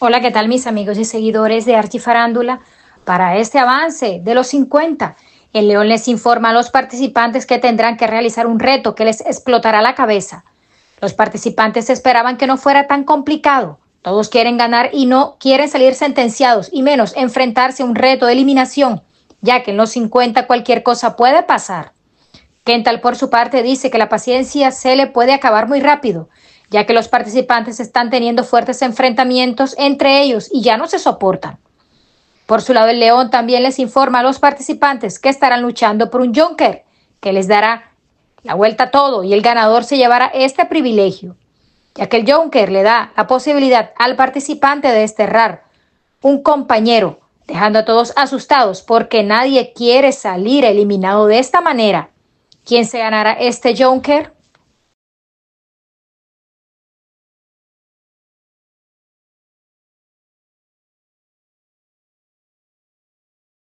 Hola, ¿qué tal mis amigos y seguidores de Archifarándula? Para este avance de los 50, el León les informa a los participantes que tendrán que realizar un reto que les explotará la cabeza. Los participantes esperaban que no fuera tan complicado. Todos quieren ganar y no quieren salir sentenciados, y menos enfrentarse a un reto de eliminación ya que en los 50 cualquier cosa puede pasar. Kental, por su parte, dice que la paciencia se le puede acabar muy rápido, ya que los participantes están teniendo fuertes enfrentamientos entre ellos y ya no se soportan. Por su lado, el León también les informa a los participantes que estarán luchando por un Junker, que les dará la vuelta a todo y el ganador se llevará este privilegio, ya que el Junker le da la posibilidad al participante de desterrar un compañero dejando a todos asustados porque nadie quiere salir eliminado de esta manera. ¿Quién se ganará este Junker?